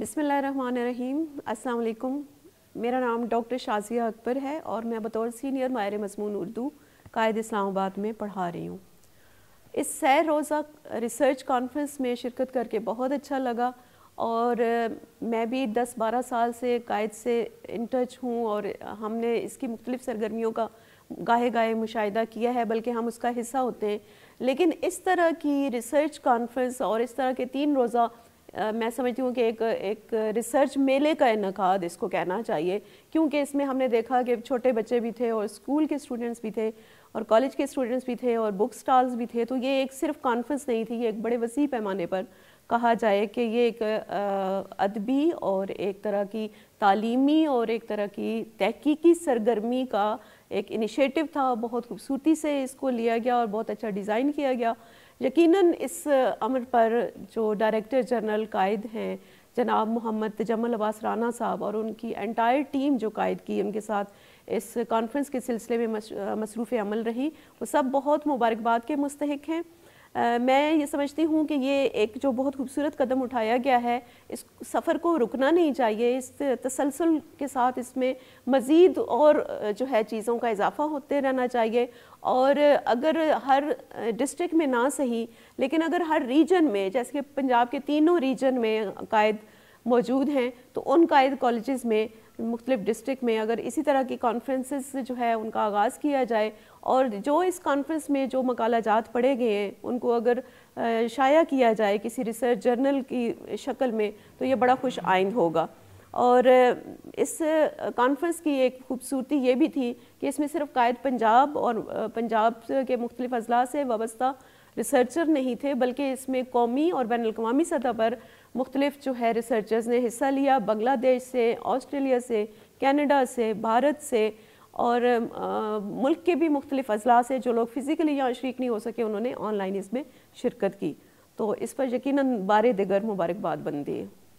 बिसमीम असलकुम मेरा नाम डॉक्टर शाजिया अकबर है और मैं बतौर सीनियर मायर मजमून उर्दू कायद इस्लामाबाद में पढ़ा रही हूँ इस सैर रोज़ा रिसर्च कॉन्फ्रेंस में शिरकत करके बहुत अच्छा लगा और मैं भी 10-12 साल से कायद से इन टच हूँ और हमने इसकी मुख्तलिफ़ सरगर्मियों का गाहे गाहे मुशाह किया है बल्कि हम उसका हिस्सा होते हैं लेकिन इस तरह की रिसर्च कॉन्फ्रेंस और इस तरह के तीन रोज़ा मैं समझती हूँ कि एक एक रिसर्च मेले का इनका इसको कहना चाहिए क्योंकि इसमें हमने देखा कि छोटे बच्चे भी थे और स्कूल के स्टूडेंट्स भी थे और कॉलेज के स्टूडेंट्स भी थे और बुक स्टॉल्स भी थे तो ये एक सिर्फ कॉन्फ्रेंस नहीं थी ये एक बड़े वसी पैमाने पर कहा जाए कि ये एक अदबी और एक तरह की तालीमी और एक तरह की तहकीकी सरगर्मी का एक इनिशिएटिव था बहुत खूबसूरती से इसको लिया गया और बहुत अच्छा डिज़ाइन किया गया यकीनन इस अमर पर जो डायरेक्टर जनरल कायद हैं जनाब मोहम्मद जमल अब्बास राना साहब और उनकी एंटायर टीम जो कायद की उनके साथ इस कॉन्फ्रेंस के सिलसिले में मसरूफ़ अमल रही वो सब बहुत मुबारकबाद के मुस्तक हैं मैं ये समझती हूँ कि ये एक जो बहुत खूबसूरत कदम उठाया गया है इस सफ़र को रुकना नहीं चाहिए इस तसलसल के साथ इसमें मज़ीद और जो है चीज़ों का इजाफा होते रहना चाहिए और अगर हर डिस्ट्रिक्ट में ना सही लेकिन अगर हर रीजन में जैसे कि पंजाब के तीनों रीजन में कायद मौजूद हैं तो उन कायद कॉलेज़ में मुख्तलिफ़ डिस्ट्रिक्ट में अगर इसी तरह की कॉन्फ्रेंसेस जो है उनका आगाज़ किया जाए और जो इस कॉन्फ्रेंस में जो मकाला जात पढ़े गए हैं उनको अगर शाया किया जाए किसी रिसर्च जर्नल की शक्ल में तो ये बड़ा खुश आइंद होगा और इस कॉन्फ्रेंस की एक खूबसूरती ये भी थी कि इसमें सिर्फ कायद पंजाब और पंजाब के मुख्तलिफ अजला से वाबस्ता रिसर्चर नहीं थे बल्कि इसमें कौमी और बैन अवी सतह पर मुख्तलिफ जो है रिसर्चर्स ने हिस्सा लिया बंग्लादेश से ऑस्ट्रेलिया से कैनेडा से भारत से और आ, मुल्क के भी मुख्तलिफ अजला से जो लोग फ़िज़िकली यहाँ शर्क नहीं हो सके उन्होंने ऑनलाइन इसमें शिरकत की तो इस पर यकीन बार दिगर मुबारकबाद बन है